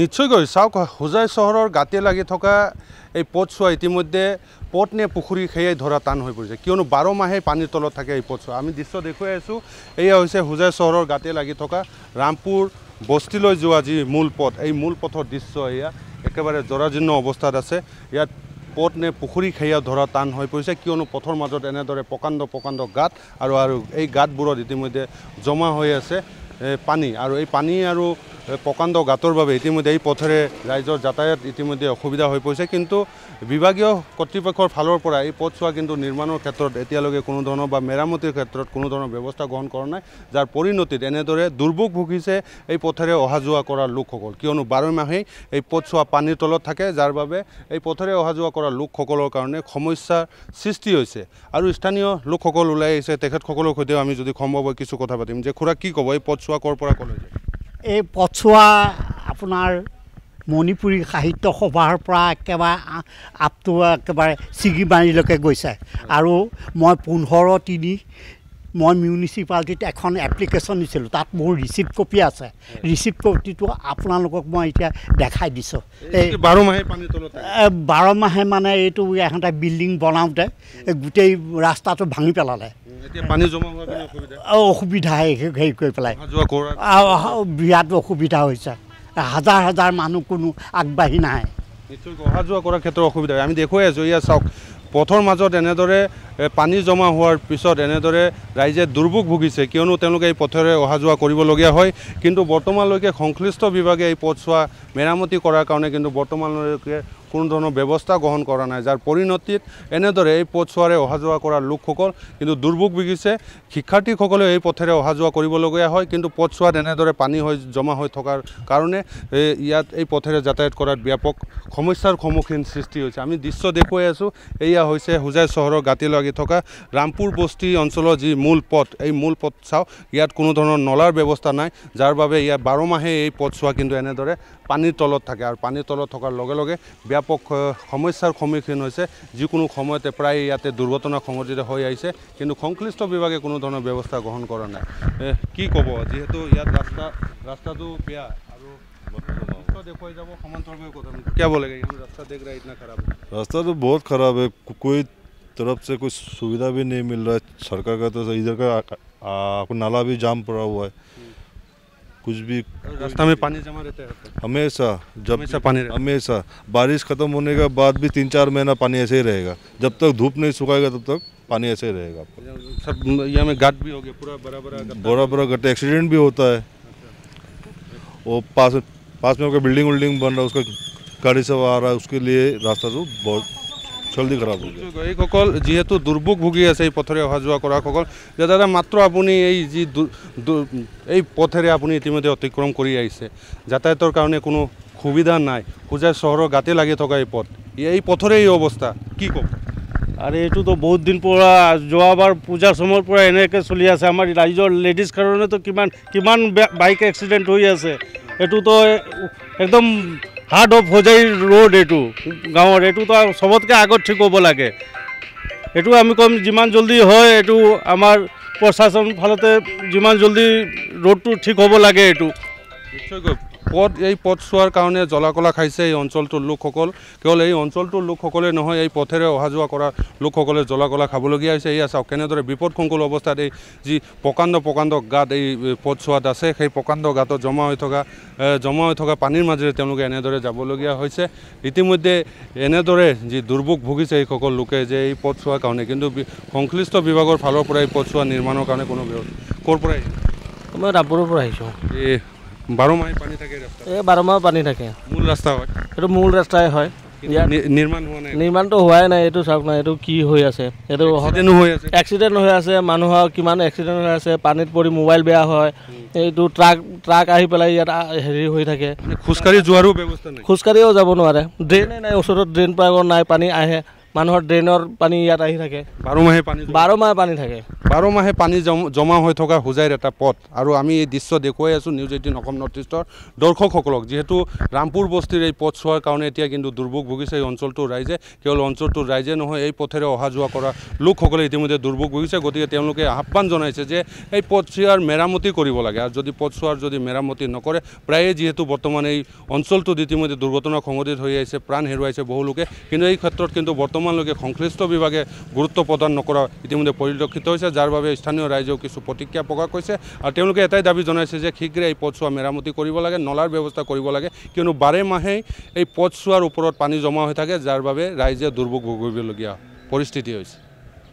নিশ্চয়কৈ চাওক হোজাই চহৰৰ গাতে লাগি থকা এই পথছোৱা ইতিমধ্যে পথ নে পুখুৰী সেয়াই ধৰা টান হৈ পৰিছে কিয়নো বাৰ মাহেই পানীৰ তলত থাকে এই পথছোৱা আমি দৃশ্য দেখুৱাই আছোঁ এয়া হৈছে হোজাই চহৰৰ গাতে লাগি থকা ৰামপুৰ বস্তিলৈ যোৱা যি মূল পথ এই মূল পথৰ দৃশ্য এয়া একেবাৰে জৰাজীৰ্ণ অৱস্থাত আছে ইয়াত পথ নে পুখুৰী সেয়া ধৰা টান হৈ পৰিছে কিয়নো পথৰ মাজত এনেদৰে প্ৰকাণ্ড প্ৰকাণ্ড গাঁত আৰু আৰু এই গাঁতবোৰত ইতিমধ্যে জমা হৈ আছে পানী আৰু এই পানী আৰু প্ৰকাণ্ড গাঁতৰ বাবে ইতিমধ্যে এই পথেৰে ৰাইজৰ যাতায়াত ইতিমধ্যে অসুবিধা হৈ পৰিছে কিন্তু বিভাগীয় কৰ্তৃপক্ষৰ ফালৰ পৰা এই পথছোৱা কিন্তু নিৰ্মাণৰ ক্ষেত্ৰত এতিয়ালৈকে কোনো ধৰণৰ বা মেৰামতিৰ ক্ষেত্ৰত কোনো ধৰণৰ ব্যৱস্থা গ্ৰহণ কৰা নাই যাৰ পৰিণতিত এনেদৰে দুৰ্ভোগ ভুগিছে এই পথেৰে অহা যোৱা কৰা লোকসকল কিয়নো বাৰ মাহেই এই পথছোৱা পানীৰ তলত থাকে যাৰ বাবে এই পথেৰে অহা যোৱা কৰা লোকসকলৰ কাৰণে সমস্যাৰ সৃষ্টি হৈছে আৰু স্থানীয় লোকসকল ওলাই আহিছে তেখেতসকলৰ সৈতেও আমি যদি সম্ভৱ হয় কিছু কথা পাতিম যে খুৰা কি ক'ব এই পথছোৱা ক'ৰ পৰা ক'লৈ যায় এই পথুৱা আপোনাৰ মণিপুৰী সাহিত্য সভাৰ পৰা একেবাৰে আপটো একেবাৰে চিগি বাৰীলৈকে গৈছে আৰু মই পোন্ধৰ তিনি মই মিউনিচিপালিটিত এখন এপ্লিকেশ্যন দিছিলোঁ তাত মোৰ ৰিচিপ্ট কপি আছে ৰিচিপ্ট কপিটো আপোনালোকক মই এতিয়া দেখাই দিছোঁ এই বাৰ মাহে বাৰ মাহে মানে এইটো ইহঁতে বিল্ডিং বনাওঁতে গোটেই ৰাস্তাটো ভাঙি পেলালে অসুবিধা হেৰি কৰি পেলাই বিৰাট অসুবিধা হৈছে হাজাৰ হাজাৰ মানুহ কোনো আগবাঢ়ি নাই অহা যোৱা কৰাৰ ক্ষেত্ৰত অসুবিধা হয় আমি দেখুৱাই আছোঁ এয়া চাওক পথৰ মাজত এনেদৰে পানী জমা হোৱাৰ পিছত এনেদৰে ৰাইজে দুৰ্ভোগ ভুগিছে কিয়নো তেওঁলোকে এই পথেৰে অহা যোৱা কৰিবলগীয়া হয় কিন্তু বৰ্তমানলৈকে সংশ্লিষ্ট বিভাগে এই পথছোৱা মেৰামতি কৰাৰ কাৰণে কিন্তু বৰ্তমানলৈকে কোনো ধৰণৰ ব্যৱস্থা গ্ৰহণ কৰা নাই যাৰ পৰিণতিত এনেদৰে এই পথছোৱাৰে অহা যোৱা কৰা লোকসকল কিন্তু দুৰ্ভোগ বিগিছে শিক্ষাৰ্থীসকলেও এই পথেৰে অহা যোৱা কৰিবলগীয়া হয় কিন্তু পথছোৱাত এনেদৰে পানী হৈ জমা হৈ থকাৰ কাৰণে এই ইয়াত এই পথেৰে যাতায়াত কৰাত ব্যাপক সমস্যাৰ সন্মুখীন সৃষ্টি হৈছে আমি দৃশ্য দেখুৱাই আছোঁ এয়া হৈছে হোজাই চহৰৰ গাঁতি লাগি থকা ৰামপুৰ বস্তি অঞ্চলৰ যি মূল পথ এই মূল পথ চাওঁ ইয়াত কোনো ধৰণৰ নলাৰ ব্যৱস্থা নাই যাৰ বাবে ইয়াত বাৰ মাহেই এই পথছোৱা কিন্তু এনেদৰে পানীৰ তলত থাকে আৰু পানীৰ তলত থকাৰ লগে লগে ব্যাপক ব্যাপক সমস্যাৰ সন্মুখীন হৈছে যিকোনো সময়তে প্ৰায় ইয়াতে দুৰ্ঘটনা সংঘটিত হৈ আহিছে কিন্তু সংশ্লিষ্ট বিভাগে কোনো ধৰণৰ ব্যৱস্থা গ্ৰহণ কৰা নাই কি ক'ব যিহেতু ইয়াত ৰাস্তা ৰাস্তাটো বেয়া আৰু ৰাস্তাটো বহুত খৰাব কোনো তৰফ চে সুবিধা নাই মিল ৰ চৰকাৰ কাৰণে নালা জাম পৰা হয় कुछ भी रास्ता में पानी जमा रहता है हमेशा जब हमेशा पानी हमेशा बारिश ख़त्म होने के बाद भी तीन चार महीना पानी ऐसे ही रहेगा जब तक धूप नहीं सुखाएगा तब तक पानी ऐसे ही रहेगा सब यहाँ में घाट भी हो गया पूरा बड़ा बड़ा बड़ा बड़ा एक्सीडेंट भी होता है अच्छा। वो पास पास में आपका बिल्डिंग उल्डिंग बन रहा है उसका गाड़ी सब आ रहा है उसके लिए रास्ता तो बहुत জলদি কৰা এইসকল যিহেতু দুৰ্ভোগ ভুগি আছে এই পথেৰে অহা যোৱা কৰাসকল যে দাদা মাত্ৰ আপুনি এই যি এই পথেৰে আপুনি ইতিমধ্যে অতিক্ৰম কৰি আহিছে যাতায়াতৰ কাৰণে কোনো সুবিধা নাই সোজাই চহৰৰ গাতে লাগি থকা এই পথ এই পথৰে এই অৱস্থা কি কওক আৰে এইটোতো বহুত দিন পৰা যোৱাবাৰ পূজাৰ সময়ৰ পৰা এনেকৈ চলি আছে আমাৰ ৰাইজৰ লেডিজ কাৰণেতো কিমান কিমান বাইক এক্সিডেণ্ট হৈ আছে এইটোতো একদম হাৰ্ট অফ হোজাই ৰোড এইটো গাঁৱৰ এইটোতো চবতকৈ আগত ঠিক হ'ব লাগে এইটো আমি ক'ম যিমান জলদি হয় এইটো আমাৰ প্ৰশাসন ফালতে যিমান জলদি ৰোডটো ঠিক হ'ব লাগে এইটো নিশ্চয়কৈ পদ এই পদ চোৱাৰ কাৰণে জলাকলা খাইছে এই অঞ্চলটোৰ লোকসকল কেৱল এই অঞ্চলটোৰ লোকসকলে নহয় এই পথেৰে অহা যোৱা কৰা লোকসকলে জলাকলা খাবলগীয়া হৈছে এয়া চাওক কেনেদৰে বিপদসংকুল অৱস্থাত এই যি প্ৰকাণ্ড প্ৰকাণ্ড গাত এই পদ চোৱাত আছে সেই প্ৰকাণ্ড গাঁতত জমা হৈ থকা জমা হৈ থকা পানীৰ মাজেৰে তেওঁলোকে এনেদৰে যাবলগীয়া হৈছে ইতিমধ্যে এনেদৰে যি দুৰ্ভোগ ভুগিছে এইসকল লোকে যে এই পদ চোৱাৰ কাৰণে কিন্তু সংশ্লিষ্ট বিভাগৰ ফালৰ পৰা এই পদ নিৰ্মাণৰ কাৰণে কোনো ক'ৰ পৰা আহিছে পৰা আহিছোঁ এই বাৰমাহ পানী থাকে মূল ৰাস্তা হয় এইটো মূল ৰাস্তাই হয় নিৰ্মাণ হোৱা নাই নিৰ্মাণটো হোৱাই নাই এইটো চাওক নাই এইটো কি হৈ আছে এইটো এক্সিডেণ্ট হৈ আছে মানুহৰ কিমান এক্সিডেণ্ট হৈ আছে পানীত পৰি মোবাইল বেয়া হয় এইটো ট্ৰাক ট্ৰাক আহি পেলাই ইয়াত হেৰি হৈ থাকে খোজকাঢ়ি যোৱাৰো ব্যৱস্থা নাই খোজকাঢ়িও যাব নোৱাৰে ড্ৰেইনে নাই ওচৰত ড্ৰেইন পাগৰ নাই পানী আহে মানুহৰ ড্ৰেইনৰ পানী ইয়াত আহি থাকে বাৰমাহে পানী বাৰমাহে পানী থাকে বাৰ মাহে পানী জমা হৈ থকা হোজাইৰ এটা পথ আৰু আমি এই দৃশ্য দেখুৱাই আছোঁ নিউজ এইটিন অসম নৰ্থ ইষ্টৰ দৰ্শকসকলক যিহেতু ৰামপুৰ বস্তিৰ এই পথ চোৱাৰ কাৰণে এতিয়া কিন্তু দুৰ্ভোগ ভুগিছে এই অঞ্চলটোৰ ৰাইজে কেৱল অঞ্চলটোৰ ৰাইজে নহয় এই পথেৰে অহা যোৱা কৰা লোকসকলে ইতিমধ্যে দুৰ্ভোগ ভুগিছে গতিকে তেওঁলোকে আহ্বান জনাইছে যে এই পথ পথচোৱাৰ মেৰামতি কৰিব লাগে আৰু যদি পথ চোৱাৰ যদি মেৰামতি নকৰে প্ৰায়ে যিহেতু বৰ্তমান এই অঞ্চলটোত ইতিমধ্যে দুৰ্ঘটনা সংঘটিত হৈ আহিছে প্ৰাণ হেৰুৱাইছে বহুলোকে কিন্তু এই ক্ষেত্ৰত কিন্তু বৰ্তমান বৰ্তমানলৈকে সংশ্লিষ্ট বিভাগে গুৰুত্ব প্ৰদান নকৰা ইতিমধ্যে পৰিলক্ষিত হৈছে যাৰ বাবে স্থানীয় ৰাইজেও কিছু প্ৰতিক্ৰিয়া প্ৰকাশ কৰিছে আৰু তেওঁলোকে এটাই দাবী জনাইছে যে শীঘ্ৰে এই পথচোৱা মেৰামতি কৰিব লাগে নলাৰ ব্যৱস্থা কৰিব লাগে কিয়নো বাৰে মাহেই এই পথচোৱাৰ ওপৰত পানী জমা হৈ থাকে যাৰ বাবে ৰাইজে দুৰ্ভোগ ভুগিবলগীয়া পৰিস্থিতি হৈছে